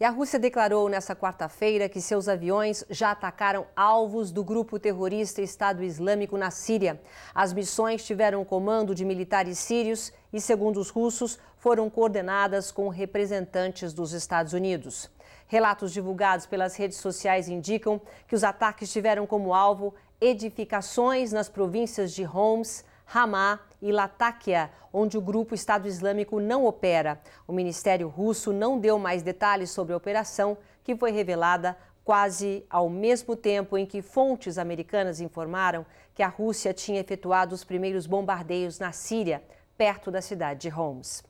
E a Rússia declarou nesta quarta-feira que seus aviões já atacaram alvos do grupo terrorista Estado Islâmico na Síria. As missões tiveram comando de militares sírios e, segundo os russos, foram coordenadas com representantes dos Estados Unidos. Relatos divulgados pelas redes sociais indicam que os ataques tiveram como alvo edificações nas províncias de Homs, Ramá e Latakia, onde o grupo Estado Islâmico não opera. O Ministério Russo não deu mais detalhes sobre a operação, que foi revelada quase ao mesmo tempo em que fontes americanas informaram que a Rússia tinha efetuado os primeiros bombardeios na Síria, perto da cidade de Homs.